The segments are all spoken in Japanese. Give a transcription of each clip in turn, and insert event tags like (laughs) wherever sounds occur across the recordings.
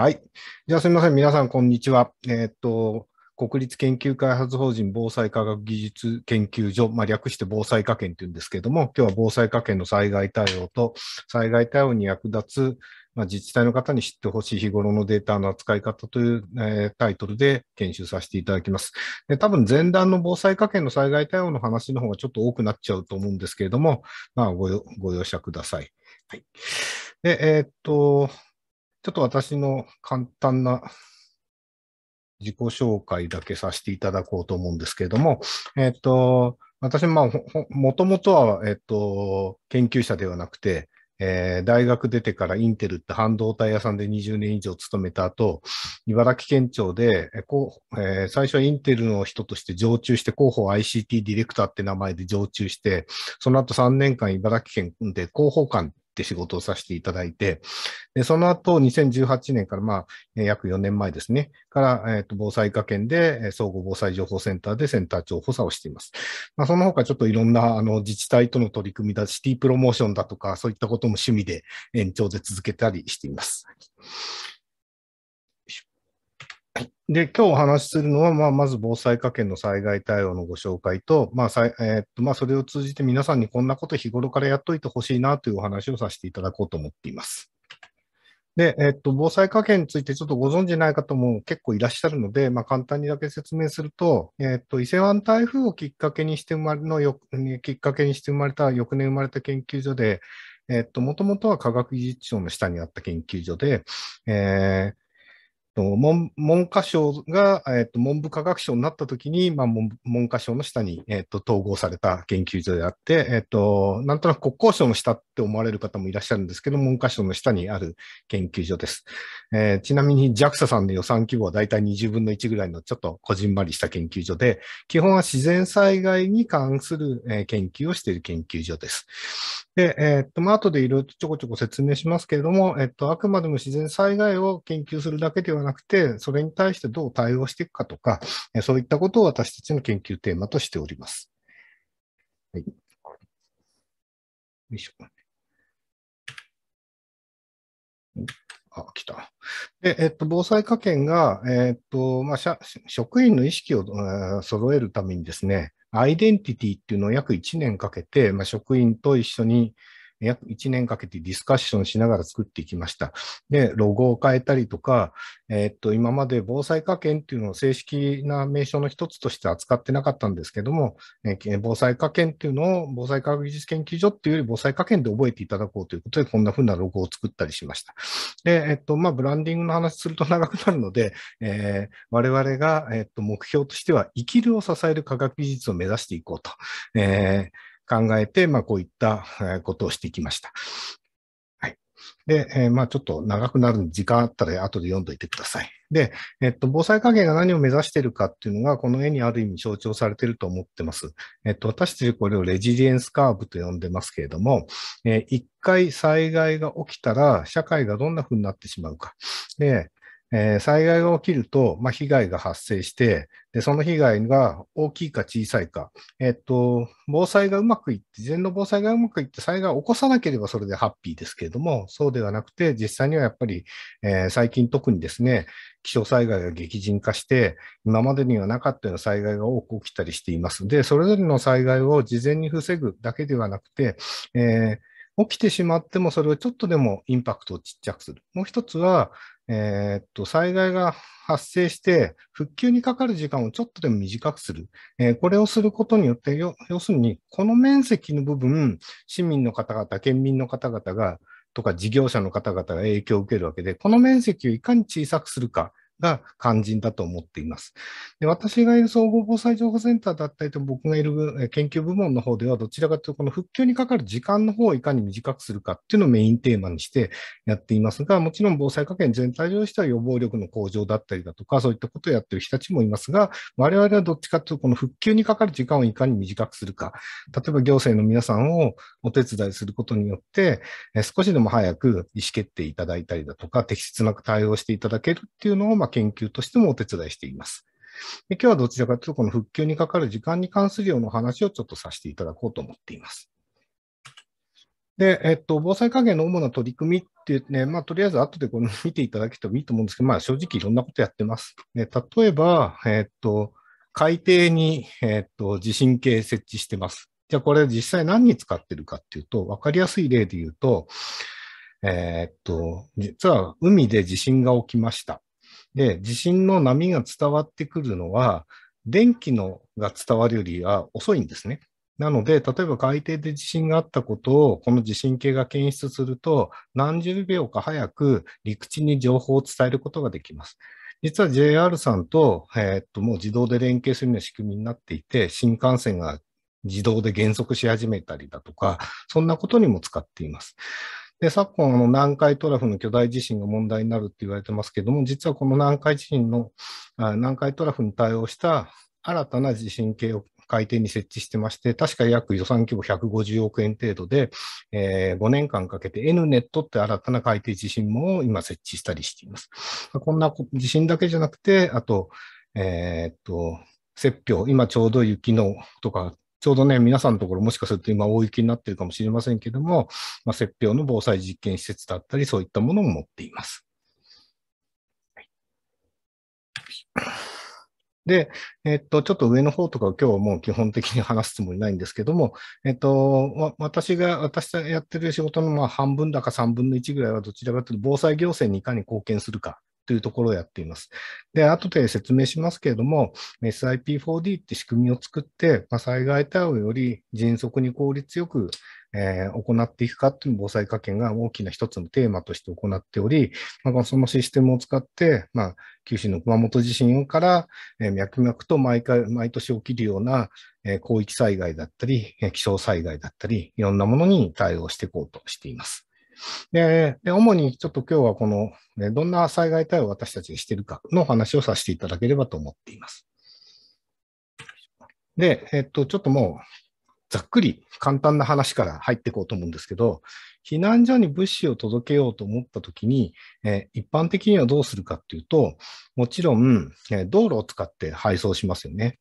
はい。じゃあすみません。皆さん、こんにちは。えー、っと、国立研究開発法人防災科学技術研究所、まあ、略して防災科研というんですけれども、今日は防災科研の災害対応と、災害対応に役立つ、まあ、自治体の方に知ってほしい日頃のデータの扱い方という、えー、タイトルで研修させていただきます。で多分前段の防災科研の災害対応の話の方がちょっと多くなっちゃうと思うんですけれども、まあ、ごご容赦ください。はい、でえー、っとちょっと私の簡単な自己紹介だけさせていただこうと思うんですけれども、えっ、と、私、まあ、もともとは、えっ、と、研究者ではなくて、えー、大学出てからインテルって半導体屋さんで20年以上勤めた後、茨城県庁で、えこうえー、最初はインテルの人として常駐して、広報 ICT ディレクターって名前で常駐して、その後3年間茨城県で広報官って仕事をさせていただいて、でその後、2018年から、まあ、約4年前ですね、から、えー、と防災科研で、総合防災情報センターでセンター長補佐をしています。まあ、その他、ちょっといろんなあの自治体との取り組みだ、シティプロモーションだとか、そういったことも趣味で延長で続けたりしています。で今日お話しするのは、まあ、まず防災科研の災害対応のご紹介と、まあえー、っとまあ、それを通じて皆さんにこんなこと日頃からやっといてほしいなというお話をさせていただこうと思っています。で、えー、っと、防災科研についてちょっとご存じない方も結構いらっしゃるので、まあ、簡単にだけ説明すると、えー、っと、伊勢湾台風をきっかけにして生まれのよ、きっかけにして生まれた、翌年生まれた研究所で、えー、っと、もともとは科学技術庁の下にあった研究所で、えー文文科省が、えっと、文部科学省になったときに、まあ文、文科省の下に、えっと、統合された研究所であって、えっと、なんとなく国交省の下って思われる方もいらっしゃるんですけど、文科省の下にある研究所です。えー、ちなみに JAXA さんの予算規模はだいたい20分の1ぐらいのちょっとこじんまりした研究所で、基本は自然災害に関する、えー、研究をしている研究所です。で、えっと、まあ、後でいろいろちょこちょこ説明しますけれども、えっと、あくまでも自然災害を研究するだけではなくて、それに対してどう対応していくかとか、えそういったことを私たちの研究テーマとしております。はい。よいしょ。あ、来た。で、えっと、防災科研が、えっと、まあ、職員の意識を、えー、揃えるためにですね、アイデンティティっていうのを約1年かけて、まあ、職員と一緒に約1年かけてディスカッションしながら作っていきました。で、ロゴを変えたりとか、えー、っと、今まで防災科研っていうのを正式な名称の一つとして扱ってなかったんですけども、えー、防災科研っていうのを防災科学技術研究所っていうより防災科研で覚えていただこうということで、こんな風なロゴを作ったりしました。で、えー、っと、まあ、ブランディングの話すると長くなるので、えー、我々が、えー、っと、目標としては生きるを支える科学技術を目指していこうと。えー考えて、まあ、こういったことをしてきました。はい。で、えー、まあ、ちょっと長くなるんで、時間あったら後で読んどいてください。で、えっと、防災加減が何を目指しているかっていうのが、この絵にある意味象徴されていると思ってます。えっと、私たちこれをレジリエンスカーブと呼んでますけれども、えー、一回災害が起きたら、社会がどんな風になってしまうか。で、えー、災害が起きると、まあ、被害が発生して、で、その被害が大きいか小さいか、えっと、防災がうまくいって、事前の防災がうまくいって災害を起こさなければそれでハッピーですけれども、そうではなくて、実際にはやっぱり、えー、最近特にですね、気象災害が激甚化して、今までにはなかったような災害が多く起きたりしていますので、それぞれの災害を事前に防ぐだけではなくて、えー起きてしまっても、それをちょっとでもインパクトをちっちゃくする。もう一つは、えー、っと、災害が発生して、復旧にかかる時間をちょっとでも短くする。えー、これをすることによって、要するに、この面積の部分、市民の方々、県民の方々が、とか事業者の方々が影響を受けるわけで、この面積をいかに小さくするか、が肝心だと思っています。で私がいる総合防災情報センターだったりと、僕がいる研究部門の方では、どちらかというと、この復旧にかかる時間の方をいかに短くするかっていうのをメインテーマにしてやっていますが、もちろん防災科研全体としては予防力の向上だったりだとか、そういったことをやってる人たちもいますが、我々はどっちかというと、この復旧にかかる時間をいかに短くするか、例えば行政の皆さんをお手伝いすることによって、少しでも早く意思決定いただいたりだとか、適切な対応していただけるっていうのを、まあ研究としてもお手伝いしています。で今日はどちらかというと、この復旧にかかる時間に関するような話をちょっとさせていただこうと思っています。で、えっと、防災関係の主な取り組みっていうね、まあ、とりあえず後でこの見ていただけてもいいと思うんですけど、まあ、正直いろんなことやってます。で例えば、えっと、海底に、えっと、地震計設置してます。じゃあ、これ実際何に使ってるかっていうと、わかりやすい例で言うと、えー、っと、実は海で地震が起きました。で、地震の波が伝わってくるのは、電気のが伝わるよりは遅いんですね。なので、例えば海底で地震があったことを、この地震計が検出すると、何十秒か早く陸地に情報を伝えることができます。実は JR さんと、えー、っと、もう自動で連携するような仕組みになっていて、新幹線が自動で減速し始めたりだとか、そんなことにも使っています。で、昨今、あの、南海トラフの巨大地震が問題になるって言われてますけども、実はこの南海地震の、南海トラフに対応した新たな地震計を海底に設置してまして、確か約予算規模150億円程度で、えー、5年間かけて n ネットって新たな海底地震も今設置したりしています。こんな地震だけじゃなくて、あと、えー、っと、雪氷、今ちょうど雪のとかちょうどね、皆さんのところもしかすると今大雪になっているかもしれませんけども、まあ、雪氷の防災実験施設だったり、そういったものを持っています。で、えっと、ちょっと上の方とか今日はもう基本的に話すつもりないんですけども、えっと、私が、私がやってる仕事のまあ半分だか3分の1ぐらいはどちらかというと防災行政にいかに貢献するかというところをやっています。で、後で説明しますけれども、SIP4D って仕組みを作って、まあ、災害対応より迅速に効率よく、えー、行っていくかっていう防災科研が大きな一つのテーマとして行っており、まあ、そのシステムを使って、まあ、九州の熊本地震から、えー、脈々と毎回、毎年起きるような、えー、広域災害だったり、気象災害だったり、いろんなものに対応していこうとしています。で、で主にちょっと今日はこの、ね、どんな災害対応を私たちがしているかの話をさせていただければと思っています。で、えっと、ちょっともう、ざっくり簡単な話から入っていこうと思うんですけど、避難所に物資を届けようと思ったときに、えー、一般的にはどうするかっていうと、もちろん、えー、道路を使って配送しますよね。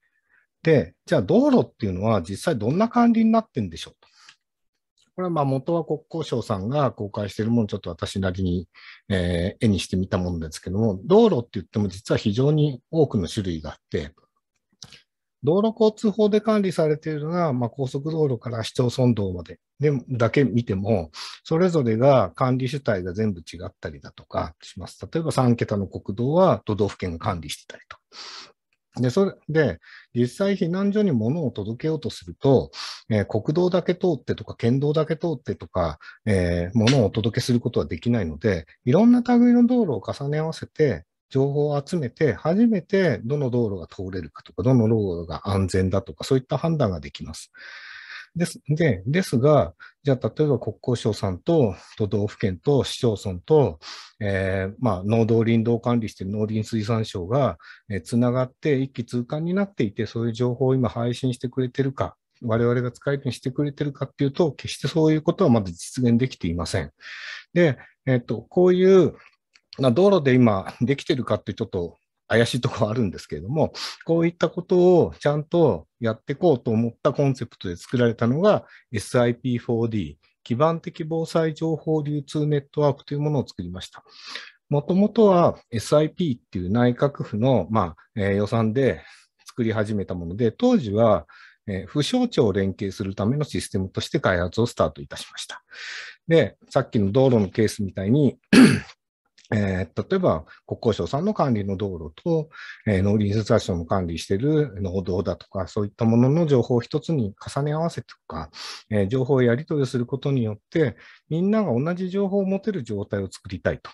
で、じゃあ道路っていうのは実際どんな管理になってんでしょうと。これはまあ元は国交省さんが公開しているもの、ちょっと私なりに、えー、絵にしてみたものですけども、道路って言っても実は非常に多くの種類があって、道路交通法で管理されているのは、まあ、高速道路から市町村道まででだけ見ても、それぞれが管理主体が全部違ったりだとかします。例えば3桁の国道は都道府県が管理してたりと。で、それで、実際避難所に物を届けようとすると、えー、国道だけ通ってとか、県道だけ通ってとか、えー、物をお届けすることはできないので、いろんな類の道路を重ね合わせて、情報を集めて、初めてどの道路が通れるかとか、どの道路が安全だとか、そういった判断ができます。です。で、ですが、じゃあ、例えば国交省さんと都道府県と市町村と、えー、まあ、農道林道管理している農林水産省が、えー、つながって一気通貫になっていて、そういう情報を今配信してくれてるか、我々が使えるようにしてくれてるかっていうと、決してそういうことはまだ実現できていません。で、えっ、ー、と、こういう、道路で今できてるかってちょっと怪しいところあるんですけれども、こういったことをちゃんとやっていこうと思ったコンセプトで作られたのが SIP4D、基盤的防災情報流通ネットワークというものを作りました。もともとは SIP っていう内閣府の、まあえー、予算で作り始めたもので、当時は、えー、不省庁を連携するためのシステムとして開発をスタートいたしました。で、さっきの道路のケースみたいにえー、例えば国交省さんの管理の道路と、えー、農林水産省の管理している農道だとか、そういったものの情報を一つに重ね合わせとか、えー、情報をやり取りすることによって、みんなが同じ情報を持てる状態を作りたいと。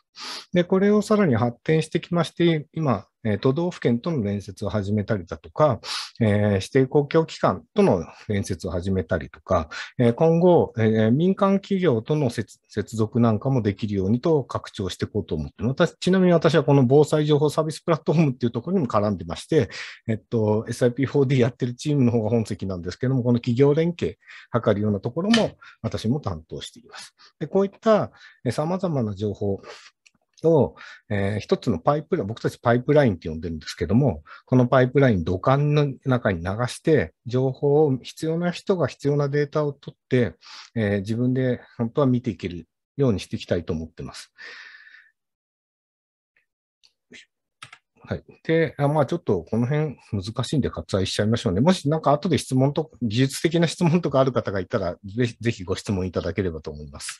で、これをさらに発展してきまして、今、え都道府県との連接を始めたりだとか、え指定公共機関との連接を始めたりとか、え今後、え民間企業との接続なんかもできるようにと拡張していこうと思って私、ちなみに私はこの防災情報サービスプラットフォームっていうところにも絡んでまして、えっと、SIP4D やってるチームの方が本籍なんですけども、この企業連携図るようなところも私も担当しています。でこういった様々な情報、と、えー、一つのパイプ僕たちパイプラインって呼んでるんですけども、このパイプライン土管の中に流して、情報を必要な人が必要なデータを取って、えー、自分で本当は見ていけるようにしていきたいと思ってます。はい。で、あまあ、ちょっとこの辺難しいんで割愛しちゃいましょうね。もしなんか後で質問と、技術的な質問とかある方がいたら、ぜひぜひご質問いただければと思います。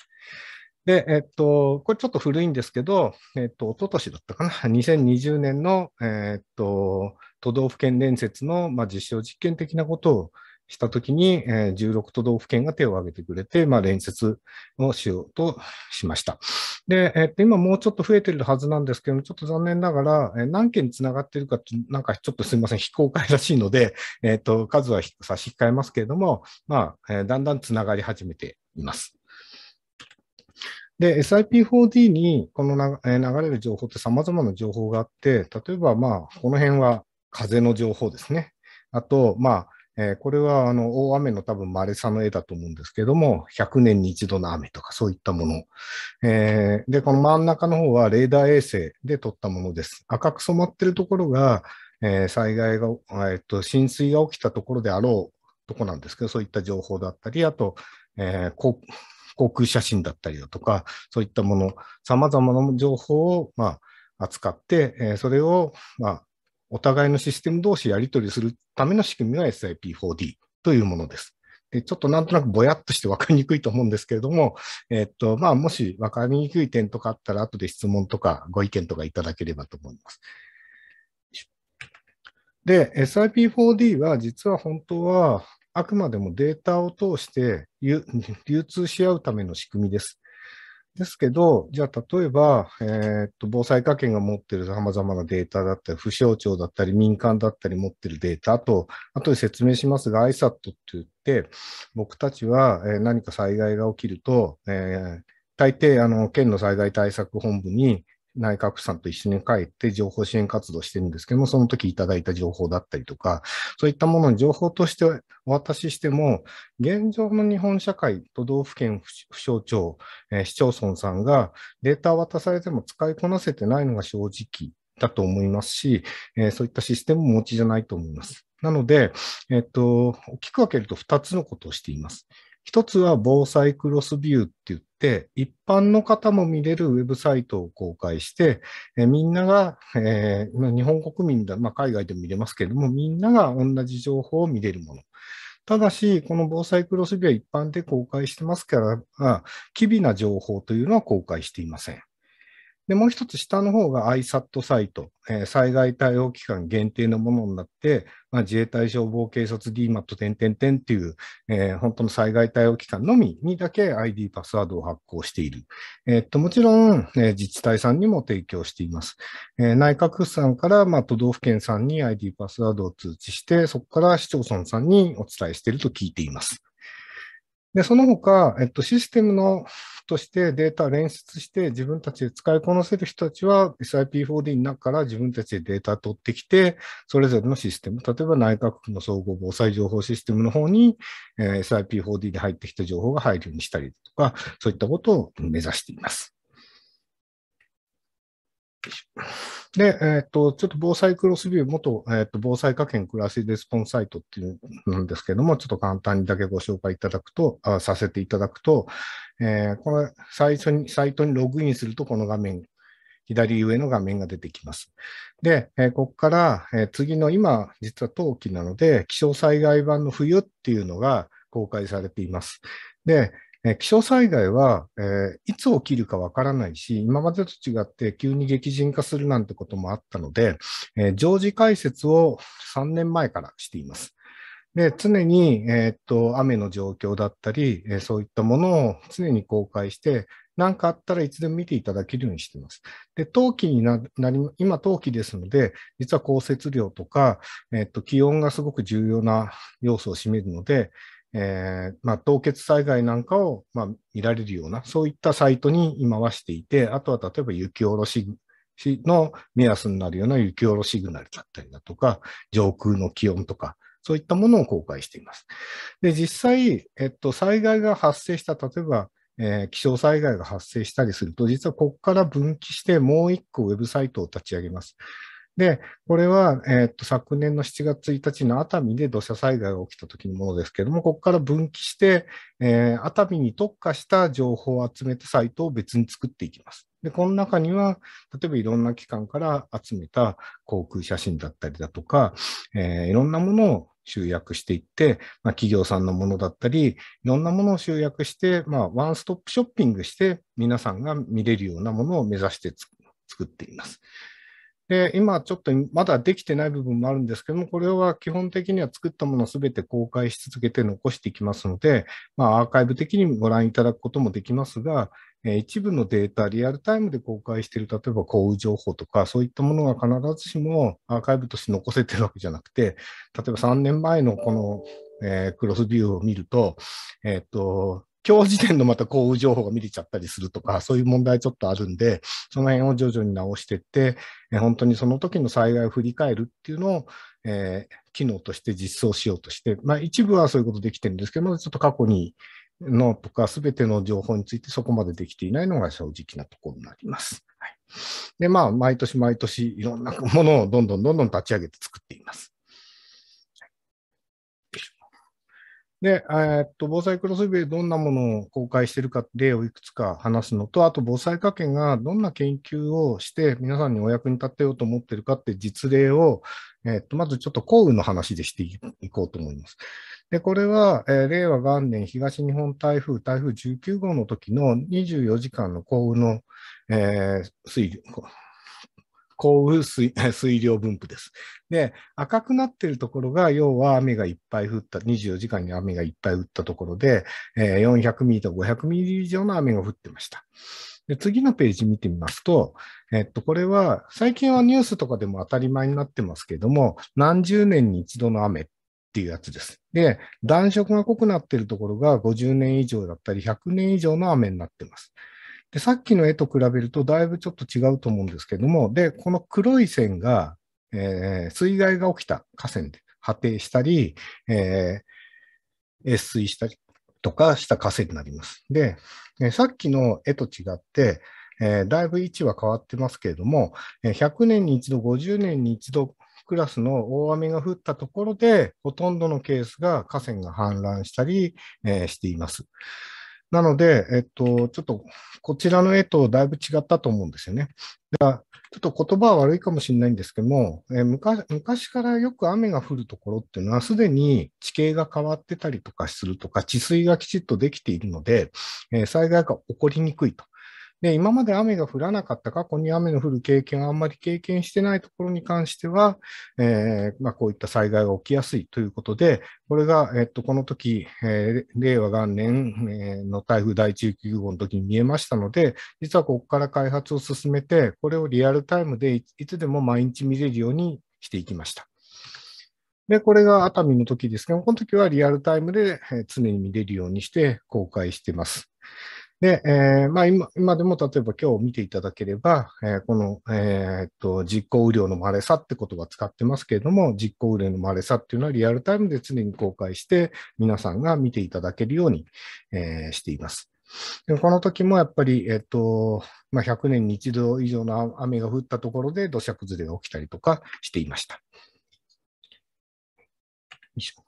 で、えっと、これちょっと古いんですけど、えっと、一昨年だったかな、2020年の、えっと、都道府県連説の、まあ、実証実験的なことをしたときに、えー、16都道府県が手を挙げてくれて、まあ、連説をしようとしました。で、えっと、今もうちょっと増えてるはずなんですけども、ちょっと残念ながら、えー、何件つながってるか、なんかちょっとすみません、非公開らしいので、えっと、数は差し控えますけれども、まあ、えー、だんだんつながり始めています。で、SIP4D にこのな、え流れる情報って様々な情報があって、例えば、まあ、この辺は風の情報ですね。あと、まあ、えー、これはあの大雨の多分マレサの絵だと思うんですけども、100年に一度の雨とかそういったもの。えー、で、この真ん中の方はレーダー衛星で撮ったものです。赤く染まってるところが、えー、災害が、えと、浸水が起きたところであろうとこなんですけど、そういった情報だったり、あと、えー、航空写真だったりだとか、そういったもの、様々な情報を、まあ、扱って、えー、それを、まあ、お互いのシステム同士やり取りするための仕組みが SIP4D というものです。でちょっとなんとなくぼやっとして分かりにくいと思うんですけれども、えー、っとまあ、もし分かりにくい点とかあったら、後で質問とかご意見とかいただければと思います。で、SIP4D は実は本当は、あくまでもデータを通して (laughs) 流通し合うための仕組みです。ですけど、じゃあ例えば、えー、っと防災科研が持っている様々なデータだったり、不省庁だったり、民間だったり持っているデータと、後で説明しますが、ISAT って言って、僕たちは何か災害が起きると、えー、大抵あの県の災害対策本部に内閣府さんと一緒に帰って情報支援活動してるんですけども、その時いただいた情報だったりとか、そういったものに情報としてお渡ししても、現状の日本社会、都道府県府省庁、えー、市町村さんがデータを渡されても使いこなせてないのが正直だと思いますし、えー、そういったシステムもお持ちじゃないと思います。なので、えっと、大きく分けると2つのことをしています。一つは防災クロスビューって言っ、一般の方も見れるウェブサイトを公開して、えみんなが、えー、日本国民だ、まあ、海外でも見れますけれども、みんなが同じ情報を見れるもの。ただし、この防災クロスビは一般で公開してますから、機微な情報というのは公開していません。で、もう一つ下の方が ISAT サイト、えー、災害対応期間限定のものになって、まあ、自衛隊消防警察 DMAT 点点点っていう、えー、本当の災害対応期間のみにだけ ID パスワードを発行している。えー、っと、もちろん、え自治体さんにも提供しています。え内閣府さんから、まあ、都道府県さんに ID パスワードを通知して、そこから市町村さんにお伝えしていると聞いています。で、その他、えっと、システムのとしてデータを連出して自分たちで使いこなせる人たちは SIP4D の中から自分たちでデータ取ってきて、それぞれのシステム、例えば内閣府の総合防災情報システムの方に、え SIP4D で入ってきた情報が入るようにしたりとか、そういったことを目指しています。よいしょで、えっ、と、ちょっと防災クロスビュー元、えっ、と、防災科研暮らしレスポンサイトっていうんですけども、ちょっと簡単にだけご紹介いただくと、あさせていただくと、えー、この最初に、サイトにログインすると、この画面、左上の画面が出てきます。で、えここから、え次の今、実は冬季なので、気象災害版の冬っていうのが公開されています。で、え気象災害は、えー、いつ起きるかわからないし、今までと違って急に激甚化するなんてこともあったので、えー、常時解説を3年前からしています。で、常に、えー、っと、雨の状況だったり、えそういったものを常に公開して、何かあったらいつでも見ていただけるようにしています。で、冬季になり、今冬季ですので、実は降雪量とか、えっと、気温がすごく重要な要素を占めるので、えー、まあ、凍結災害なんかを、まあ、見られるような、そういったサイトに今はしていて、あとは例えば雪下ろしの目安になるような雪下ろしシグナルだったりだとか、上空の気温とか、そういったものを公開しています。で、実際、えっと、災害が発生した、例えば、えー、気象災害が発生したりすると、実はここから分岐してもう一個ウェブサイトを立ち上げます。で、これは、えっと、昨年の7月1日の熱海で土砂災害が起きた時のものですけれども、ここから分岐して、えー、熱海に特化した情報を集めたサイトを別に作っていきます。で、この中には、例えばいろんな機関から集めた航空写真だったりだとか、えー、いろんなものを集約していって、まあ、企業さんのものだったり、いろんなものを集約して、まあ、ワンストップショッピングして、皆さんが見れるようなものを目指して作っています。で、今ちょっとまだできてない部分もあるんですけども、これは基本的には作ったものすべて公開し続けて残していきますので、まあ、アーカイブ的にご覧いただくこともできますが、え一部のデータ、リアルタイムで公開している、例えば降雨情報とか、そういったものが必ずしもアーカイブとして残せてるわけじゃなくて、例えば3年前のこの、えー、クロスビューを見ると、えっ、と、今日時点のまた降雨情報が見れちゃったりするとか、そういう問題ちょっとあるんで、その辺を徐々に直してって、本当にその時の災害を振り返るっていうのを、えー、機能として実装しようとして、まあ、一部はそういうことできてるんですけども、ちょっと過去にのとか、全ての情報についてそこまでできていないのが正直なところになります。はい、で、まあ、毎年毎年いろんなものをどんどんどんどん立ち上げて作っています。で、えー、っと防災クロスビェでどんなものを公開しているか、例をいくつか話すのと、あと防災科研がどんな研究をして皆さんにお役に立てようと思っているかって実例を、えー、っとまずちょっと降雨の話でしていこうと思います。で、これは、えー、令和元年東日本台風、台風19号の時の24時間の降雨の、えー、降雨水 (laughs) 水量分布です。で、赤くなっているところが、要は雨がいっぱい降った、24時間に雨がいっぱい降ったところで、えー、400ミリと500ミリ以上の雨が降ってました。で次のページ見てみますと、えっと、これは最近はニュースとかでも当たり前になってますけども、何十年に一度の雨っていうやつです。で、暖色が濃くなっているところが50年以上だったり、100年以上の雨になってます。で、さっきの絵と比べるとだいぶちょっと違うと思うんですけども、で、この黒い線が、えー、水害が起きた河川で破堤したり、えー、越水したりとかした河川になります。で、えー、さっきの絵と違って、えー、だいぶ位置は変わってますけれども、100年に一度、50年に一度クラスの大雨が降ったところで、ほとんどのケースが河川が氾濫したり、えー、しています。なので、えっと、ちょっとこちらの絵とだいぶ違ったと思うんですよね。ではちょっと言葉は悪いかもしれないんですけども、え昔昔からよく雨が降るところっていうのは、すでに地形が変わってたりとかするとか、治水がきちっとできているので、え災害が起こりにくいと。で、今まで雨が降らなかった過去に雨の降る経験をあんまり経験してないところに関しては、えー、まあ、こういった災害が起きやすいということで、これが、えっと、この時、えー、令和元年の台風第19号の時に見えましたので、実はここから開発を進めて、これをリアルタイムでいつでも毎日見れるようにしていきました。で、これが熱海の時ですけど、この時はリアルタイムで常に見れるようにして公開してます。で、えーまあ今、今でも例えば今日見ていただければ、えー、この、えー、っと実行雨量の稀さって言葉使ってますけれども、実行雨量の稀さっていうのはリアルタイムで常に公開して、皆さんが見ていただけるように、えー、しています。でこの時もやっぱり、えとまあ、100年に一度以上の雨が降ったところで土砂崩れが起きたりとかしていました。よいしょ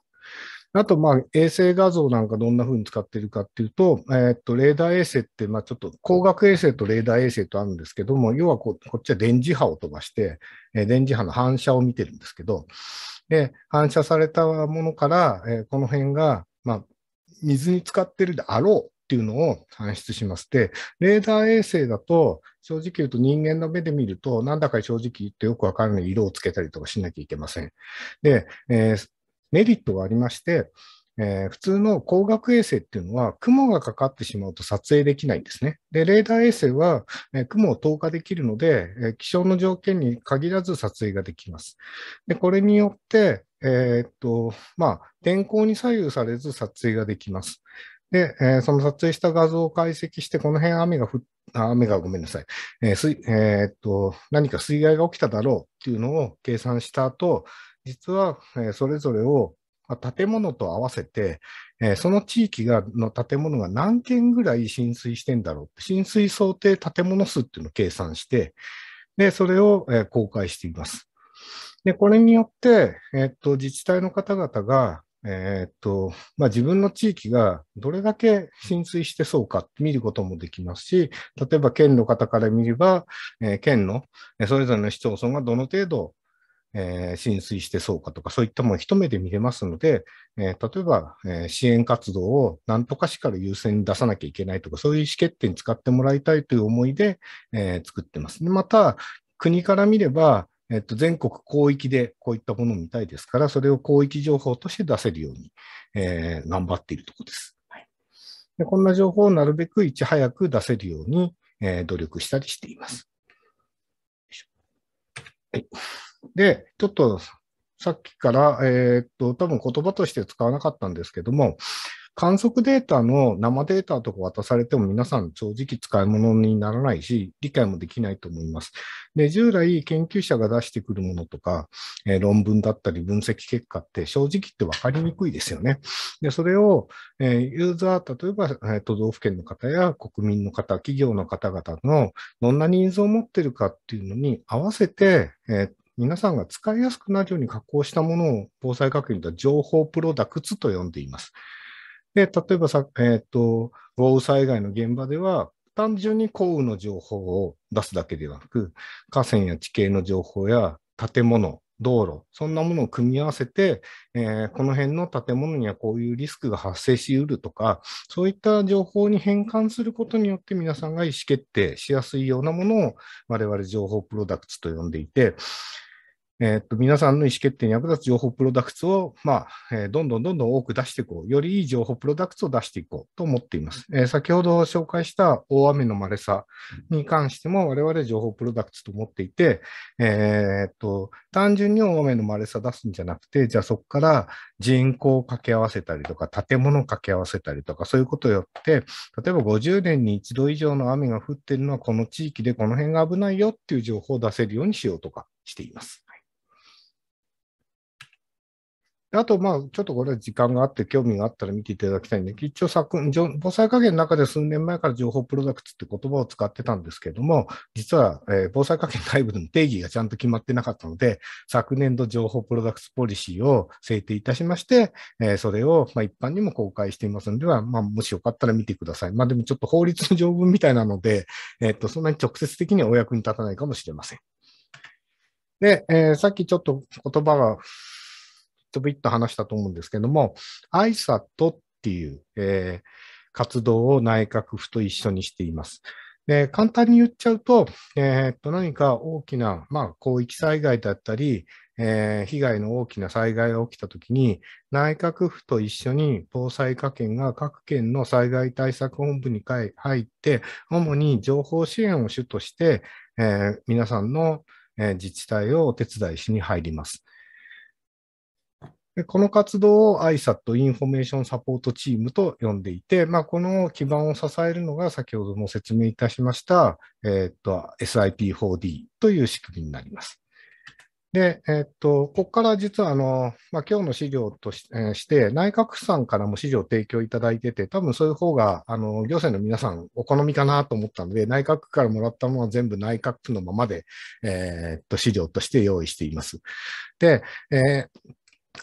あと、まあ、衛星画像なんかどんな風に使ってるかっていうと、えー、っと、レーダー衛星って、まあ、ちょっと光学衛星とレーダー衛星とあるんですけども、要はここっちは電磁波を飛ばして、えー、電磁波の反射を見てるんですけど、で、反射されたものから、えー、この辺が、まあ、水に浸かってるであろうっていうのを算出します。で、レーダー衛星だと、正直言うと人間の目で見ると、なんだか正直言ってよくわからない色をつけたりとかしなきゃいけません。で、えー、メリットがありまして、えー、普通の光学衛星っていうのは、雲がかかってしまうと撮影できないんですね。で、レーダー衛星は、えー、雲を透過できるので、えー、気象の条件に限らず撮影ができます。で、これによって、えー、っと、まあ、天候に左右されず撮影ができます。で、えー、その撮影した画像を解析して、この辺雨が降っ雨がごめんなさい。えー、えー、っと、何か水害が起きただろうっていうのを計算した後、実は、えそれぞれを建物と合わせて、えその地域がの建物が何件ぐらい浸水してんだろう。浸水想定建物数っていうのを計算して、で、それを、え公開しています。で、これによって、えっと、自治体の方々が、えっと、まあ、自分の地域がどれだけ浸水してそうか見ることもできますし、例えば県の方から見れば、え県のそれぞれの市町村がどの程度えー、浸水してそうかとか、そういったもの一目で見れますので、えー、例えば、えー、支援活動を何とかしから優先に出さなきゃいけないとか、そういう意思決定に使ってもらいたいという思いで、え作ってます。でまた、国から見れば、えっと、全国広域でこういったものを見たいですから、それを広域情報として出せるように、え頑張っているところです、はい、で。こんな情報をなるべくいち早く出せるように、え努力したりしています。はいで、ちょっとさっきから、えー、っと、多分言葉として使わなかったんですけども、観測データの生データとか渡されても皆さん正直使い物にならないし、理解もできないと思います。で、従来研究者が出してくるものとか、えー、論文だったり分析結果って正直って分かりにくいですよね。で、それを、えー、ユーザー、例えば、えー、都道府県の方や国民の方、企業の方々のどんなニーズを持ってるかっていうのに合わせて、えー、皆さんが使いやすくなるように加工したものを防災学院では情報プロダクツと呼んでいます。で例えばさ、えーと、豪雨災害の現場では、単純に降雨の情報を出すだけではなく、河川や地形の情報や建物、道路、そんなものを組み合わせて、えー、この辺の建物にはこういうリスクが発生しうるとか、そういった情報に変換することによって皆さんが意思決定しやすいようなものを我々情報プロダクツと呼んでいて、えっと、皆さんの意思決定に役立つ情報プロダクツを、まあ、えー、どんどんどんどん多く出していこう。よりいい情報プロダクツを出していこうと思っています。えー、先ほど紹介した大雨の稀さに関しても、我々情報プロダクツと思っていて、えー、っと、単純に大雨の稀さ出すんじゃなくて、じゃあそこから人口を掛け合わせたりとか、建物を掛け合わせたりとか、そういうことによって、例えば50年に一度以上の雨が降っているのはこの地域でこの辺が危ないよっていう情報を出せるようにしようとかしています。あと、まあ、ちょっとこれは時間があって、興味があったら見ていただきたいんで、一応作、防災加減の中で数年前から情報プロダクツって言葉を使ってたんですけども、実は、えー、防災家計内部でも定義がちゃんと決まってなかったので、昨年度情報プロダクツポリシーを制定いたしまして、えー、それを、まあ、一般にも公開していますのでは、まあ、もしよかったら見てください。まあ、でもちょっと法律の条文みたいなので、えー、っと、そんなに直接的にはお役に立たないかもしれません。で、えー、さっきちょっと言葉がトびっと話したと思うんですけども、ISAT っていう、えー、活動を内閣府と一緒にしています。で簡単に言っちゃうと、えー、っと何か大きな、まあ、広域災害だったり、えー、被害の大きな災害が起きたときに、内閣府と一緒に防災課研が各県の災害対策本部に入って、主に情報支援を主として、えー、皆さんの自治体をお手伝いしに入ります。でこの活動を ISAT インフォメーションサポートチームと呼んでいて、まあ、この基盤を支えるのが先ほども説明いたしました、えー、っと SIP4D という仕組みになります。で、えー、っと、ここから実はあの、まあ、今日の資料とし,、えー、して、内閣府さんからも資料提供いただいてて、多分そういう方が、あの、行政の皆さんお好みかなと思ったので、内閣府からもらったものは全部内閣府のままで、えー、っと、資料として用意しています。で、えー、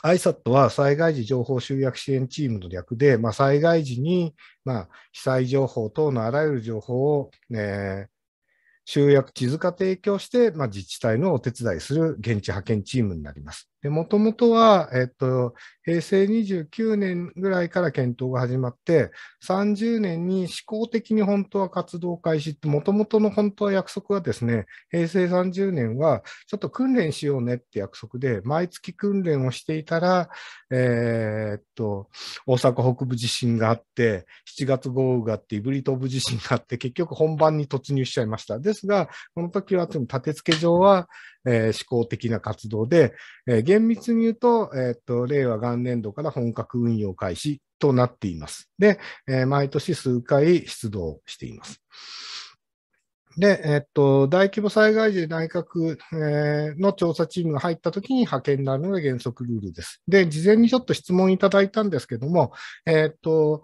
ISAT は災害時情報集約支援チームの略で、まあ、災害時に、まあ、被災情報等のあらゆる情報を、え集約地図化提供して、まあ、自治体のお手伝いする現地派遣チームになります。もともとは、えっと、平成29年ぐらいから検討が始まって、30年に試行的に本当は活動開始って、もともとの本当は約束はですね、平成30年はちょっと訓練しようねって約束で、毎月訓練をしていたら、えー、っと、大阪北部地震があって、7月豪雨があって、イブリ東部地震があって、結局本番に突入しちゃいました。ですが、この時は立て付け上は、えー、思考的な活動で、えー、厳密に言うと、えっ、ー、と、令和元年度から本格運用開始となっています。で、えー、毎年数回出動しています。で、えっと、大規模災害時内閣、えの調査チームが入った時に派遣になるのが原則ルールです。で、事前にちょっと質問いただいたんですけども、えっと、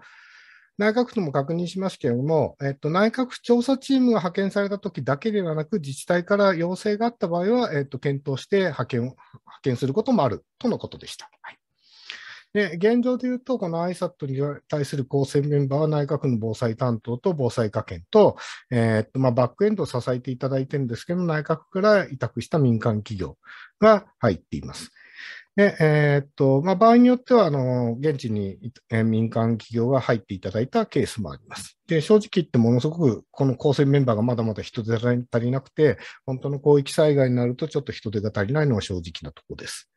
内閣府とも確認しますけれども、えっと、内閣府調査チームが派遣されたときだけではなく、自治体から要請があった場合は、えっと、検討して派遣を派遣することもあるとのことでした。はいで現状でいうと、この ISAT に対する構成メンバーは内閣府の防災担当と防災課研と、えっとまあ、バックエンドを支えていただいてるんですけど、内閣から委託した民間企業が入っています。で、えー、っと、まあ、場合によっては、あの、現地に、えー、民間企業が入っていただいたケースもあります。で、正直言ってものすごく、この構成メンバーがまだまだ人手が足りなくて、本当の広域災害になると、ちょっと人手が足りないのは正直なところです。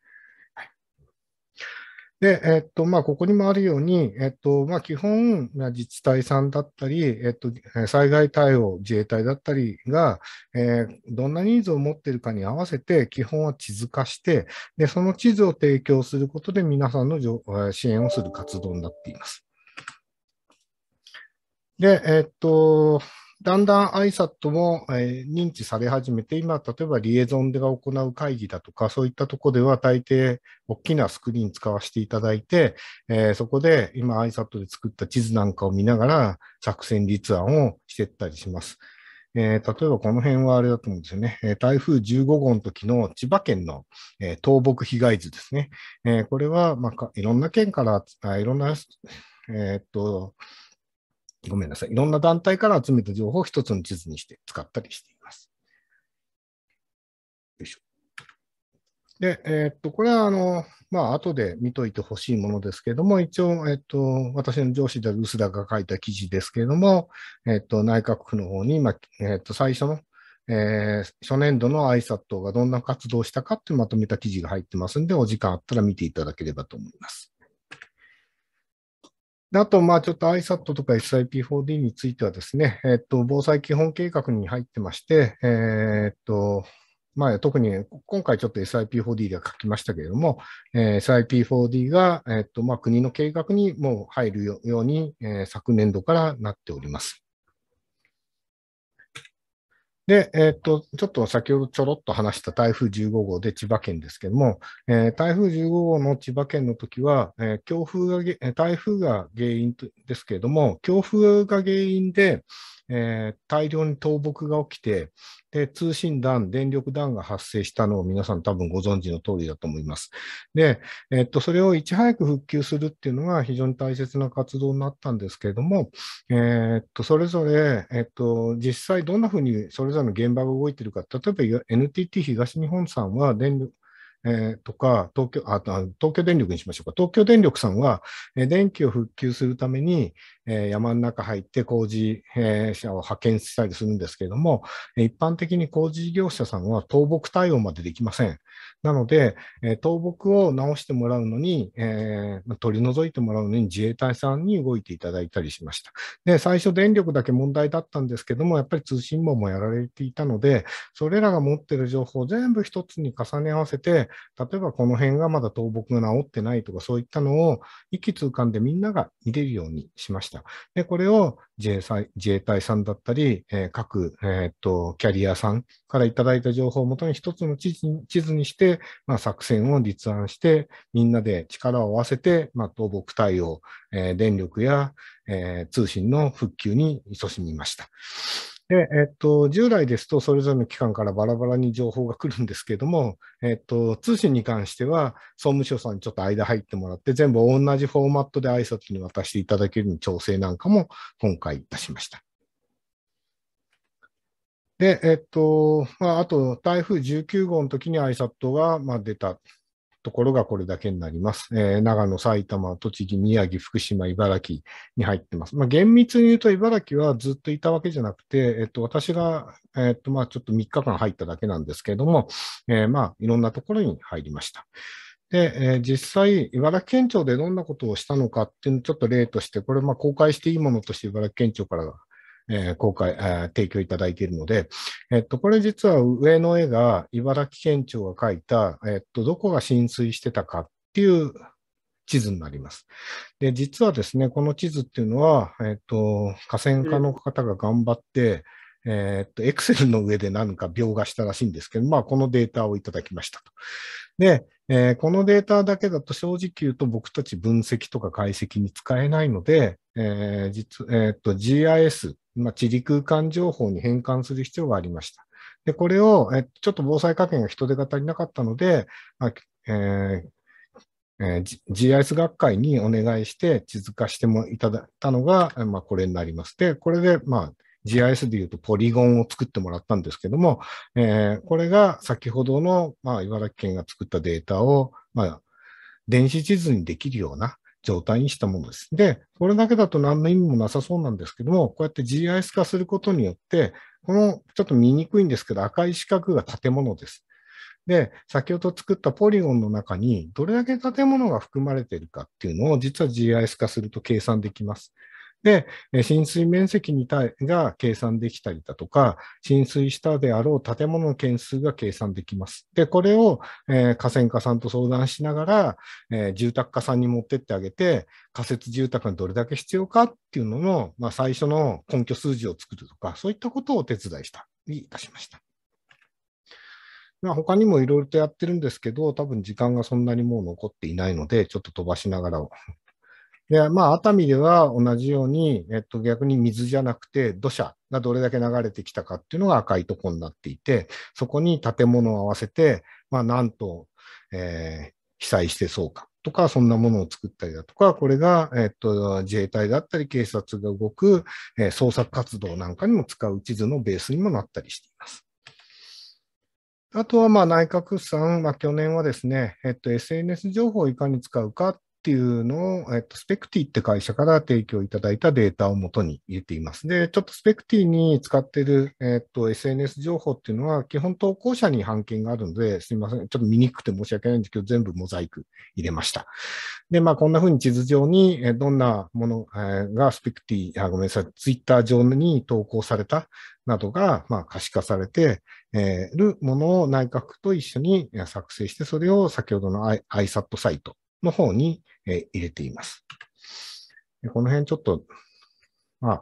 で、えっと、まあ、ここにもあるように、えっと、まあ、基本、自治体さんだったり、えっと、災害対応、自衛隊だったりが、えー、どんなニーズを持っているかに合わせて、基本は地図化して、で、その地図を提供することで皆さんの支援をする活動になっています。で、えっと、だんだん ISAT も、えー、認知され始めて、今、例えばリエゾンでが行う会議だとか、そういったとこでは大抵大きなスクリーン使わせていただいて、えー、そこで今 ISAT で作った地図なんかを見ながら作戦立案をしていったりします。えー、例えばこの辺はあれだと思うんですよね。台風15号の時の千葉県の、えー、倒木被害図ですね。えこれは、まあ、いろんな県から、あいろんな、えっと、ごめんなさい、いろんな団体から集めた情報を一つの地図にして使ったりしています。よいしょ。で、えー、っと、これは、あの、まあ、後で見といてほしいものですけれども、一応、えー、っと、私の上司である薄田が書いた記事ですけれども、えー、っと、内閣府の方に、まあ、えっと、最初の、え初年度の ISAT がどんな活動をしたかってまとめた記事が入ってますんで、お時間あったら見ていただければと思います。あと、まあ、ちょっと ISAT とか SIP4D についてはですね、えっと、防災基本計画に入ってまして、えっと、まあ、特に今回ちょっと SIP4D では書きましたけれども、えー、SIP4D が、えっとまあ、国の計画にもう入るように、えー、昨年度からなっております。で、えっ、と、ちょっと先ほどちょろっと話した台風15号で千葉県ですけども、えー、台風15号の千葉県の時は、えー、強風が、台風が原因ですけれども、強風が原因で、えー、大量に倒木が起きてで、通信弾、電力弾が発生したのを皆さん多分ご存知の通りだと思います。で、えっと、それをいち早く復旧するっていうのが非常に大切な活動になったんですけれども、えっと、それぞれ、えっと、実際どんなふうにそれぞれの現場が動いているか、例えば NTT 東日本さんは電力、えー、とか、東京、あ、東京電力にしましょうか。東京電力さんは、え電気を復旧するために、え山の中入って工事、え者を派遣したりするんですけれども、一般的に工事事業者さんは倒木対応までできません。なので、え倒木を直してもらうのに、えー、取り除いてもらうのに自衛隊さんに動いていただいたりしました。で、最初電力だけ問題だったんですけども、やっぱり通信網もやられていたので、それらが持っている情報を全部一つに重ね合わせて、例えばこの辺がまだ倒木が治ってないとか、そういったのを一気通貫でみんなが見れるようにしました。で、これを自衛自衛隊さんだったり、えー、各、えー、っと、キャリアさんからいただいた情報をもとに一つの地図にして、まあ、作戦を立案して、みんなで力を合わせて、まあ、倒木対応、えー、電力や、えー、通信の復旧に勤しみました。で、えっと、従来ですと、それぞれの機関からバラバラに情報が来るんですけども、えっと、通信に関しては、総務省さんにちょっと間入ってもらって、全部同じフォーマットで挨拶に渡していただけるように調整なんかも今回いたしました。で、えっと、まあ、あと、台風19号の時に挨拶 a が、まあ、出た。ところがこれだけになります。えー、長野、埼玉、栃木、宮城、福島、茨城に入ってます。まあ、厳密に言うと茨城はずっといたわけじゃなくて、えっと、私が、えっと、まあ、ちょっと3日間入っただけなんですけれども、えー、まあ、いろんなところに入りました。で、えー、実際、茨城県庁でどんなことをしたのかっていうのをちょっと例として、これ、まあ、公開していいものとして茨城県庁からえー、公開、えー、提供いただいているので、えっと、これ実は上の絵が茨城県庁が描いた、えっと、どこが浸水してたかっていう地図になります。で、実はですね、この地図っていうのは、えっと、河川課の方が頑張って、うん、えっと、エクセルの上で何か描画したらしいんですけど、まあ、このデータをいただきましたと。で、えー、このデータだけだと正直言うと僕たち分析とか解析に使えないので、えー実えー、と GIS まあ、地理空間情報に変換する必要がありました。で、これを、えちょっと防災科研が人手が足りなかったので、まあえーえー、GIS 学会にお願いして地図化してもいただいたのが、まあ、これになります。で、これで、まあ、GIS でいうとポリゴンを作ってもらったんですけども、えー、これが先ほどの、まあ、茨城県が作ったデータを、まあ、電子地図にできるような、状態にしたものです。で、これだけだと何の意味もなさそうなんですけども、こうやって GIS 化することによって、このちょっと見にくいんですけど、赤い四角が建物です。で、先ほど作ったポリゴンの中に、どれだけ建物が含まれているかっていうのを、実は GIS 化すると計算できます。で、浸水面積に対が計算できたりだとか、浸水したであろう建物の件数が計算できます。で、これを、え河川課さんと相談しながら、え住宅課さんに持ってってあげて、仮設住宅がどれだけ必要かっていうのの、まあ、最初の根拠数字を作るとか、そういったことをお手伝いしたりいたしました。まあ、他にもいろいろとやってるんですけど、多分時間がそんなにもう残っていないので、ちょっと飛ばしながらで、まあ、熱海では同じように、えっと、逆に水じゃなくて土砂がどれだけ流れてきたかっていうのが赤いとこになっていて、そこに建物を合わせて、まあ、んと、えー、被災してそうかとか、そんなものを作ったりだとか、これが、えっと、自衛隊だったり警察が動く、えー、捜索活動なんかにも使う地図のベースにもなったりしています。あとはまあ内閣府さん、まあ、去年はですね、えっと、SNS 情報をいかに使うかっっていうのを、えっと、スペクティって会社から提供いただいたデータを元に入れています。で、ちょっとスペクティに使っている、えっと、SNS 情報っていうのは、基本投稿者に版権があるので、すみません。ちょっと見にくくて申し訳ないんですけど、全部モザイク入れました。で、まあ、こんな風に地図上に、えどんなもの、がスペクティあ、ごめんなさい、ツイッター上に投稿されたなどが、まあ、可視化されて、えるものを内閣と一緒に作成して、それを先ほどの ISAT サイトの方に、え入れています。この辺ちょっと、まあ、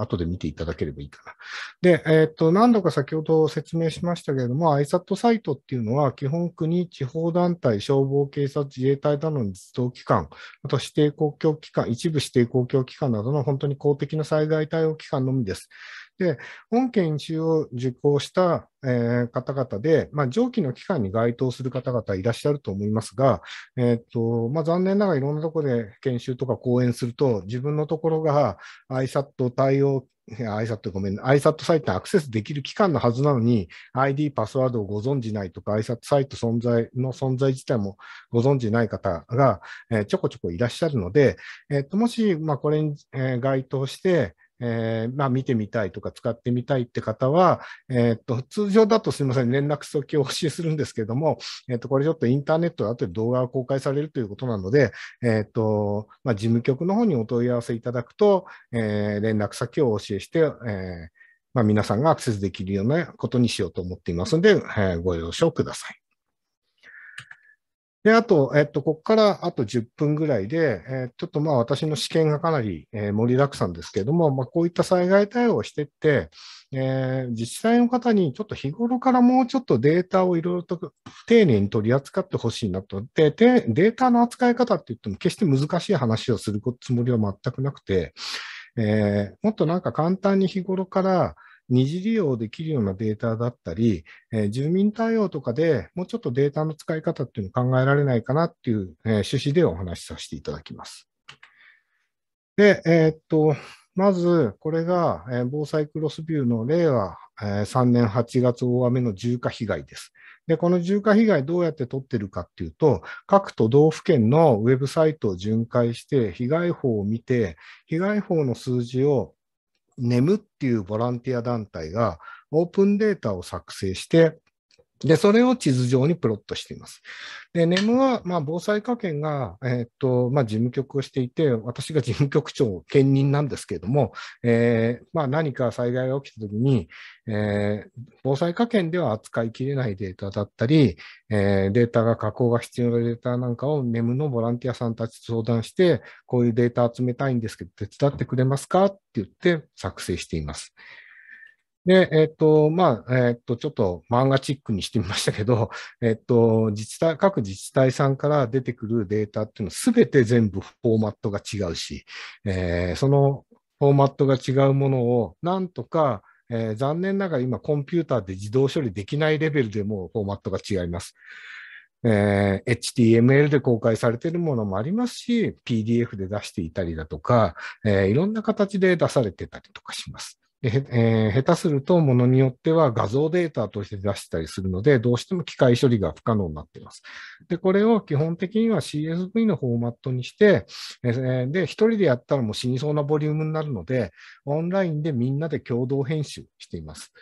後で見ていただければいいかな。で、えっ、ー、と、何度か先ほど説明しましたけれども、ISAT サイトっていうのは、基本国、地方団体、消防、警察、自衛隊などの実動機関、あと指定公共機関、一部指定公共機関などの本当に公的な災害対応機関のみです。で、本研修を受講した、えー、方々で、まあ、上記の期間に該当する方々いらっしゃると思いますが、えー、っとまあ、残念ながらいろんなところで研修とか講演すると、自分のところが ISAT 対応 iSAT ごめん、i s サ t サイトにアクセスできる期間のはずなのに、ID、パスワードをご存じないとか、i s サ t サイト存在の存在自体もご存じない方が、えー、ちょこちょこいらっしゃるので、えー、っともし、まあ、これに、えー、該当して、えー、まあ見てみたいとか使ってみたいって方は、えっ、ー、と、通常だとすみません、連絡先をお教えするんですけれども、えっ、ー、と、これちょっとインターネットで後で動画が公開されるということなので、えっ、と、まあ事務局の方にお問い合わせいただくと、え連絡先をお教えして、えまあ皆さんがアクセスできるようなことにしようと思っていますので、えご了承ください。で、あと、えっと、ここからあと10分ぐらいで、えー、ちょっとまあ私の試験がかなり、えー、盛りだくさんですけれども、まあこういった災害対応をしていって、えー、自治体の方にちょっと日頃からもうちょっとデータをいろいろと丁寧に取り扱ってほしいなと。で、データの扱い方って言っても決して難しい話をするつもりは全くなくて、えー、もっとなんか簡単に日頃から、二次利用できるようなデータだったり、えー、住民対応とかでもうちょっとデータの使い方っていうのを考えられないかなっていう、えー、趣旨でお話しさせていただきます。で、えー、っと、まず、これが、え防災クロスビューの令和、え3年8月大雨の重火被害です。で、この重火被害どうやって取ってるかっていうと、各都道府県のウェブサイトを巡回して、被害法を見て、被害法の数字をネムっていうボランティア団体がオープンデータを作成して、で、それを地図上にプロットしています。で、ネムは、まあ、防災課研が、えー、っと、まあ、事務局をしていて、私が (laughs) 事務局長兼任なんですけれども、えー、まあ、何か災害が起きたときに、えー、防災課研では扱いきれないデータだったり、えー、データが加工が必要なデータなんかをネムのボランティアさんたちと相談して、こういうデータ集めたいんですけど、手伝ってくれますかって言って作成しています。で、えっ、ー、と、まあ、えっ、ー、と、ちょっと漫画チックにしてみましたけど、(laughs) えっ、ー、と、自治体、各自治体さんから出てくるデータっていうのは全て全部フォーマットが違うし、えそのフォーマットが違うものをなんとか、え残念ながら今コンピューターで自動処理できないレベルでもフォーマットが違います。えー、HTML で公開されているものもありますし、PDF で出していたりだとか、えー、いろんな形で出されてたりとかします。えー、下手するとものによっては画像データとして出したりするので、どうしても機械処理が不可能になっています。で、これを基本的には CSV のフォーマットにして、えー、で、一人でやったらもう死にそうなボリュームになるので、オンラインでみんなで共同編集しています。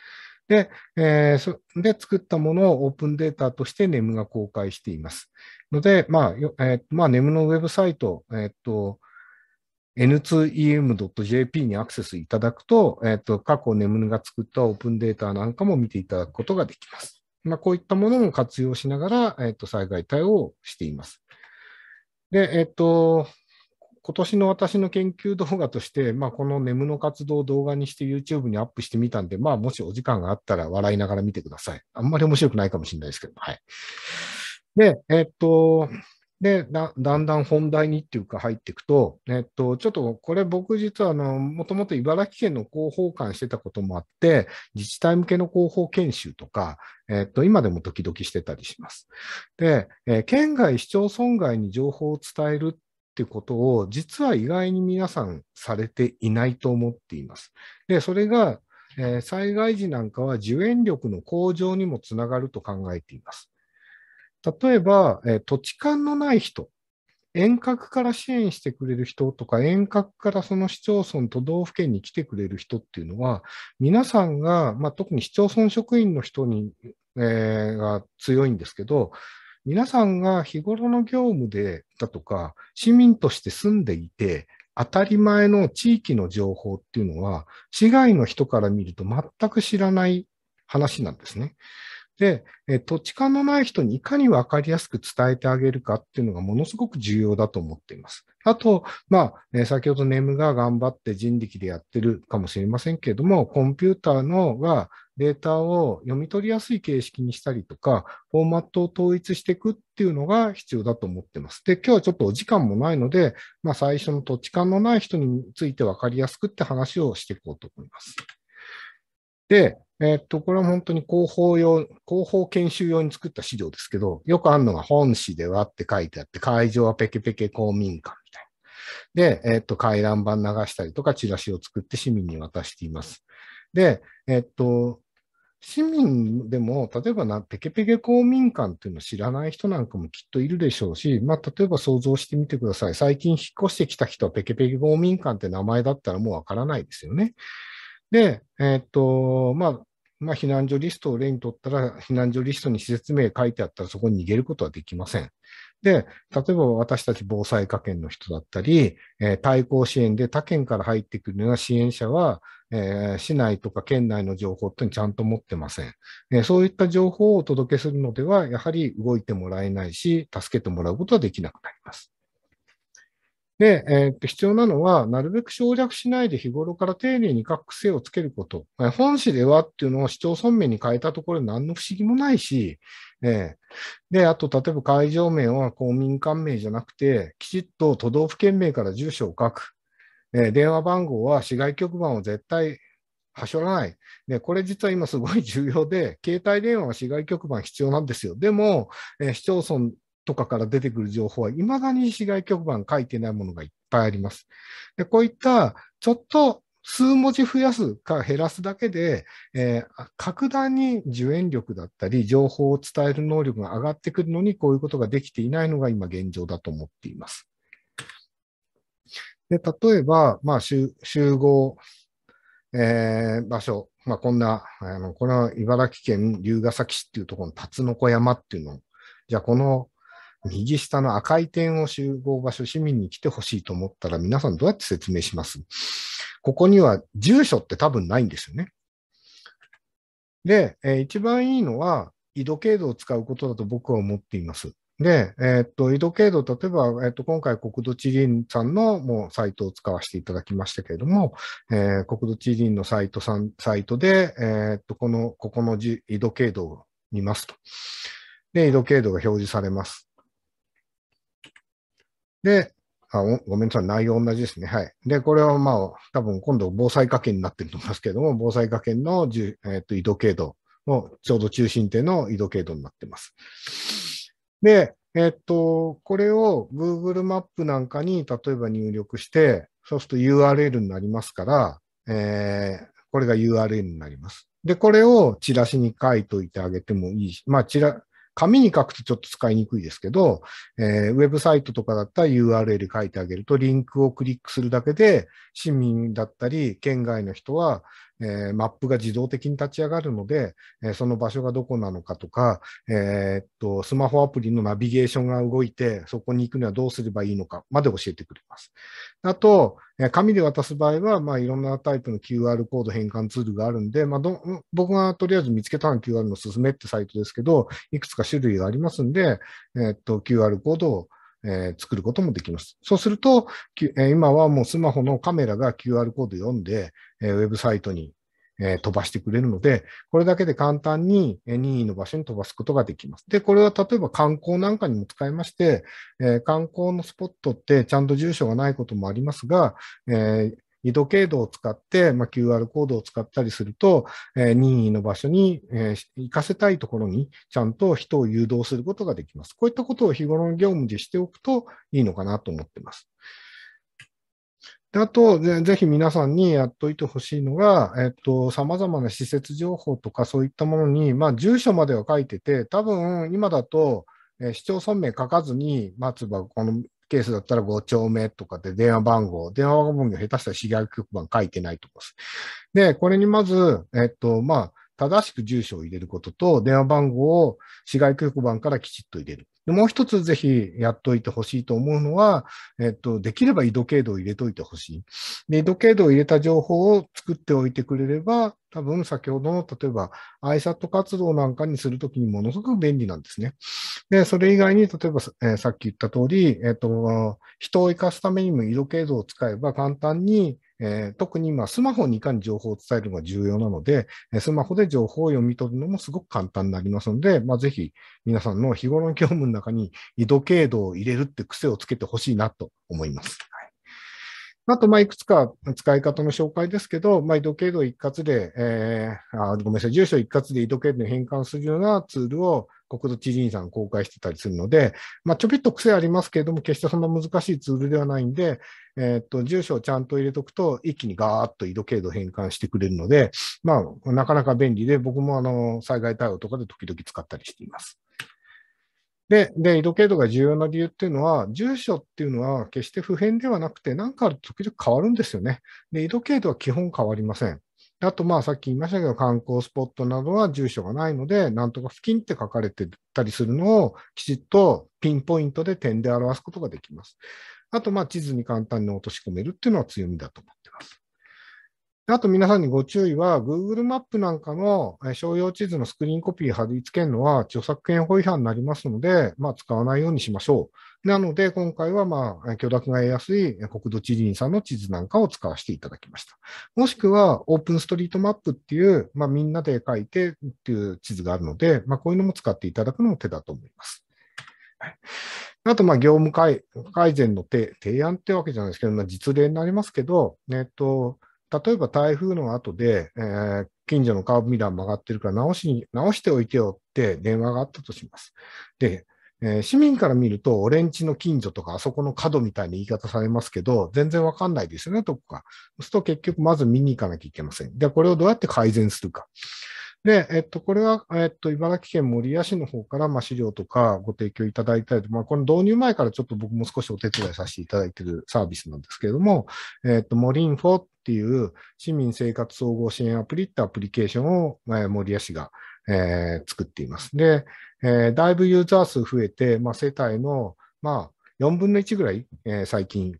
で、えー、で、作ったものをオープンデータとして NEM が公開しています。ので、まあ、えー、まあ、NEM のウェブサイト、えー、っと、n2em.jp にアクセスいただくと、えっ、ー、と、過去眠るが作ったオープンデータなんかも見ていただくことができます。まあ、こういったものも活用しながら、えっ、ー、と、災害対応をしています。で、えっ、ー、と、今年の私の研究動画として、まあ、この眠の活動を動画にして YouTube にアップしてみたんで、まあ、もしお時間があったら笑いながら見てください。あんまり面白くないかもしれないですけど、はい。で、えっと、でだ、だんだん本題にっていうか入っていくと、えっと、ちょっとこれ僕実はあの、もともと茨城県の広報官してたこともあって、自治体向けの広報研修とか、えっと、今でも時々してたりします。で、えー、県外、市町村外に情報を伝えるっていうことを、実は意外に皆さんされていないと思っています。で、それが、えー、災害時なんかは受援力の向上にもつながると考えています。例えば、えー、土地勘のない人、遠隔から支援してくれる人とか、遠隔からその市町村、都道府県に来てくれる人っていうのは、皆さんが、まあ、特に市町村職員の人に、えー、が強いんですけど、皆さんが日頃の業務でだとか、市民として住んでいて、当たり前の地域の情報っていうのは、市外の人から見ると全く知らない話なんですね。で、え土地勘のない人にいかに分かりやすく伝えてあげるかっていうのがものすごく重要だと思っています。あと、まあ、先ほどネームが頑張って人力でやってるかもしれませんけれども、コンピューターのがデータを読み取りやすい形式にしたりとか、フォーマットを統一していくっていうのが必要だと思ってます。で、今日はちょっとお時間もないので、まあ、最初の土地勘のない人について分かりやすくって話をしていこうと思います。で、えー、っと、これは本当に広報用、広報研修用に作った資料ですけど、よくあるのが本誌ではって書いてあって、会場はペケペケ公民館みたいな。で、えー、っと、回覧板流したりとか、チラシを作って市民に渡しています。で、えー、っと、市民でも、例えばな、ペケペケ公民館っていうのを知らない人なんかもきっといるでしょうし、まあ、例えば想像してみてください。最近引っ越してきた人はペケペケ公民館って名前だったらもうわからないですよね。で、えー、っと、まあ、まあ、避難所リストを例にとったら、避難所リストに施設名書いてあったら、そこに逃げることはできません。で、例えば私たち防災科研の人だったり、えー、対抗支援で他県から入ってくるような支援者は、えー、市内とか県内の情報ってちゃんと持ってません、えー、そういった情報をお届けするのでは、やはり動いてもらえないし、助けてもらうことはできなくなります。で、えー、っと必要なのは、なるべく省略しないで日頃から丁寧に書く癖をつけること。本誌ではっていうのを市町村名に変えたところで何の不思議もないし、えー、で、あと、例えば会場名は公民館名じゃなくて、きちっと都道府県名から住所を書く。え電話番号は市外局番を絶対はしょらない。で、これ実は今すごい重要で、携帯電話は市外局番必要なんですよ。でも、え市町村とかから出てくる情報は、未だに市外局番書いてないものがいっぱいあります。で、こういった、ちょっと数文字増やすか減らすだけで、えー、格段に受援力だったり、情報を伝える能力が上がってくるのに、こういうことができていないのが今現状だと思っています。で、例えば、まあ、集合、えー、場所、まあ、こんな、あの、これは茨城県龍ケ崎市っていうところの辰野小山っていうのを、じゃあこの右下の赤い点を集合場所、市民に来てほしいと思ったら、皆さんどうやって説明しますここには住所って多分ないんですよね。で、えー、一番いいのは、緯度経度を使うことだと僕は思っています。で、えー、っと、緯度経度、例えば、えー、っと、今回国土地理院さんのもうサイトを使わせていただきましたけれども、えー、国土地理院のサイトさん、サイトで、えー、っと、この、ここの緯度経度を見ますと。で、緯度経度が表示されます。で、あごめんなさい、内容同じですね。はい。で、これはまあ、多分今度防災科研になってると思いますけれども、防災科研のじゅ、えー、と緯度経度のちょうど中心点の緯度経度になってます。で、えっ、ー、と、これを Google マップなんかに例えば入力して、そうすると URL になりますから、えー、これが URL になります。で、これをチラシに書いといてあげてもいいし、まあ、チラ、紙に書くとちょっと使いにくいですけど、えー、ウェブサイトとかだったら URL 書いてあげると、リンクをクリックするだけで、市民だったり、県外の人は、えー、マップが自動的に立ち上がるので、えー、その場所がどこなのかとか、えー、っと、スマホアプリのナビゲーションが動いて、そこに行くにはどうすればいいのかまで教えてくれます。あと、紙で渡す場合は、まあ、いろんなタイプの QR コード変換ツールがあるんで、まあ、僕がとりあえず見つけたの QR のすすめってサイトですけど、いくつか種類がありますんで、えー、っと、QR コードをえー、作ることもできます。そうすると、え今はもうスマホのカメラが QR コード読んで、えウェブサイトに、え飛ばしてくれるので、これだけで簡単に任意の場所に飛ばすことができます。で、これは例えば観光なんかにも使いまして、え観光のスポットってちゃんと住所がないこともありますが、え緯度経度を使って、まあ、QR コードを使ったりすると、えー、任意の場所に、えー、行かせたいところにちゃんと人を誘導することができます。こういったことを日頃の業務でしておくといいのかなと思ってます。であと、ぜひ皆さんにやっといてほしいのが、えっと、様々な施設情報とかそういったものに、まあ、住所までは書いてて、多分今だと、え市町村名書かずに、ま葉、このケースだったら5丁目とかで電話番号、電話番号下手したら市外局番書いてないと思います。で、これにまず、えっと、まあ、正しく住所を入れることと、電話番号を市外局番からきちっと入れる。でもう一つぜひやっといてほしいと思うのは、えっと、できれば緯度経度を入れといてほしい。で、緯度経度を入れた情報を作っておいてくれれば、多分先ほどの、例えば ISAT 活動なんかにするときにものすごく便利なんですね。で、それ以外に、例えば、えー、さっき言った通り、えっ、と、人を生かすためにも緯度経度を使えば簡単に、えー、特に今、スマホにいかに情報を伝えるのが重要なので、スマホで情報を読み取るのもすごく簡単になりますので、まあ、ぜひ皆さんの日頃の業務の中に緯度経度を入れるって癖をつけてほしいなと思います。はいあと、まあ、いくつか使い方の紹介ですけど、まあ、緯度経度一括で、えー、あごめんなさい、住所一括で緯度経度に変換するようなツールを、国土地理院さん公開してたりするので、まあ、ちょびっと癖ありますけれども、決してそんな難しいツールではないんで、えー、っと、住所をちゃんと入れとくと、一気にガーッと緯度経度変換してくれるので、まあ、なかなか便利で、僕もあの、災害対応とかで時々使ったりしています。で、で、緯度経度が重要な理由っていうのは、住所っていうのは決して普遍ではなくて、何かあると時々変わるんですよね。で、緯度経度は基本変わりません。あと、まあ、さっき言いましたけど、観光スポットなどは住所がないので、なんとか付近って書かれてたりするのを、きちっとピンポイントで点で表すことができます。あと、まあ、地図に簡単に落とし込めるっていうのは強みだと思ってます。あと皆さんにご注意は、Google マップなんかの商用地図のスクリーンコピー貼り付けるのは著作権法違反になりますので、まあ、使わないようにしましょう。なので、今回は、まあ、許諾が得やすい国土地理院さんの地図なんかを使わせていただきました。もしくは、オープンストリートマップっていう、まあ、みんなで書いてっていう地図があるので、まあ、こういうのも使っていただくのも手だと思います。はい、あと、業務改善の提案ってわけじゃないですけど、まあ、実例になりますけど、えっと、例えば台風の後で、えー、近所のカーブミラー曲がってるから直しに直しておいてよって電話があったとします。で、えー、市民から見ると、俺んちの近所とか、あそこの角みたいな言い方されますけど、全然わかんないですよね、どこか。そうすると結局、まず見に行かなきゃいけません。で、これをどうやって改善するか。で、えっと、これは、えっと、茨城県守谷市の方から、ま資料とかご提供いただいたりまあ、この導入前からちょっと僕も少しお手伝いさせていただいているサービスなんですけれども、えっと、モリンフォっていう市民生活総合支援アプリってアプリケーションを、えー、守谷市がえー、作っています。で、えー、だいぶユーザー数増えて、まあ、世帯の、まあ、4分の1ぐらい、えー、最近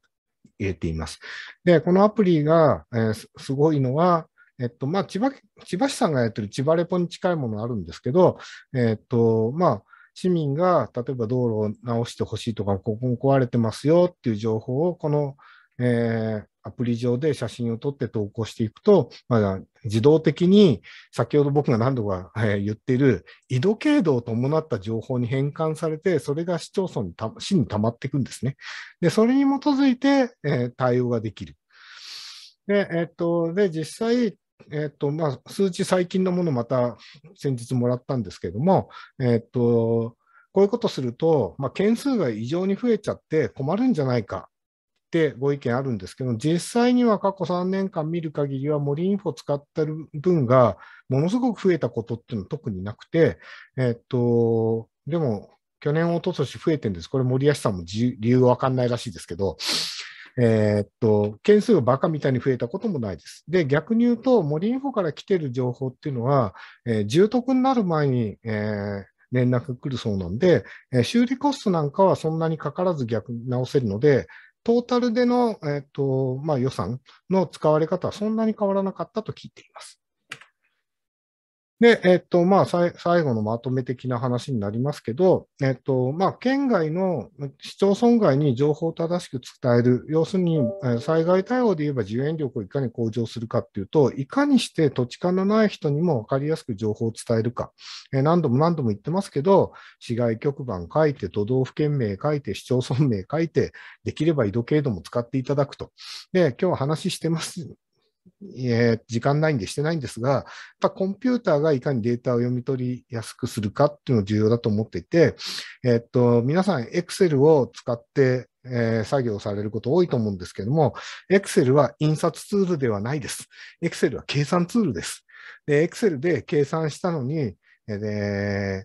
入れています。で、このアプリが、えー、すごいのは、えっと、まあ、千葉、千葉市さんがやってる千葉レポに近いものあるんですけど、えっと、まあ、市民が、例えば道路を直してほしいとか、ここも壊れてますよっていう情報を、この、えー、アプリ上で写真を撮って投稿していくと、まだ自動的に先ほど僕が何度か、え言っている緯度経度を伴った情報に変換されて、それが市町村にた、市に溜まっていくんですね。で、それに基づいて、え対応ができる。で、えっと、で、実際、えっと、まあ、数値最近のものまた先日もらったんですけれども、えっと、こういうことすると、まあ、件数が異常に増えちゃって困るんじゃないかてご意見あるんですけど、実際には過去3年間見る限りは、森インフォ使ってる分がものすごく増えたことっていうのは特になくて、えっと、でも、去年、おととし増えてるんです。これ、森保さんも理由わかんないらしいですけど、えー、っと、件数がバカみたいに増えたこともないです。で、逆に言うと、森インフォから来てる情報っていうのは、えー、重篤になる前に、えー、連絡が来るそうなんで、えー、修理コストなんかはそんなにかからず逆に直せるので、トータルでの、えっとまあ、予算の使われ方はそんなに変わらなかったと聞いています。で、えっと、まあ、最後のまとめ的な話になりますけど、えっと、まあ、県外の市町村外に情報を正しく伝える、要するに、災害対応で言えば自援力をいかに向上するかっていうと、いかにして土地勘のない人にも分かりやすく情報を伝えるか、え何度も何度も言ってますけど、市外局番書いて、都道府県名書いて、市町村名書いて、できれば井戸経度も使っていただくと。で、今日話してますえー、時間ないんでしてないんですが、やっぱコンピューターがいかにデータを読み取りやすくするかっていうのが重要だと思っていて、えー、っと、皆さん Excel を使って、えー、作業されること多いと思うんですけども、Excel は印刷ツールではないです。Excel は計算ツールです。で、Excel で計算したのに、えー、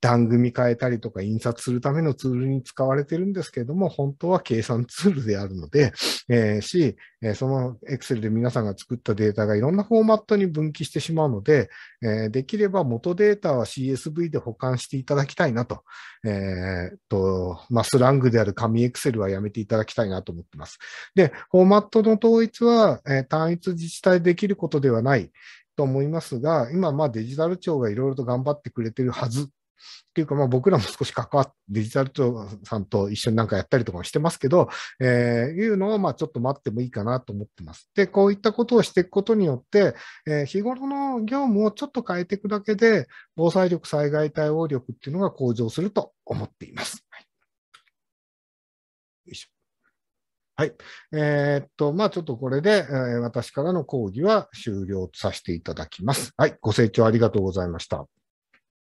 番組変えたりとか印刷するためのツールに使われてるんですけれども、本当は計算ツールであるので、えー、し、えその Excel で皆さんが作ったデータがいろんなフォーマットに分岐してしまうので、えー、できれば元データは CSV で保管していただきたいなと、えー、と、まあ、スラングである紙 Excel はやめていただきたいなと思ってます。で、フォーマットの統一は、えー、単一自治体できることではない。と思いますが、今、まあデジタル庁がいろいろと頑張ってくれてるはずっていうか、まあ僕らも少し関わって、デジタル庁さんと一緒になんかやったりとかもしてますけど、えー、いうのを、まあちょっと待ってもいいかなと思ってます。で、こういったことをしていくことによって、えー、日頃の業務をちょっと変えていくだけで、防災力、災害対応力っていうのが向上すると思っています。はい。よいしょ。はい。えー、っと、まあ、ちょっとこれで、えー、私からの講義は終了させていただきます。はい。ご清聴ありがとうございました。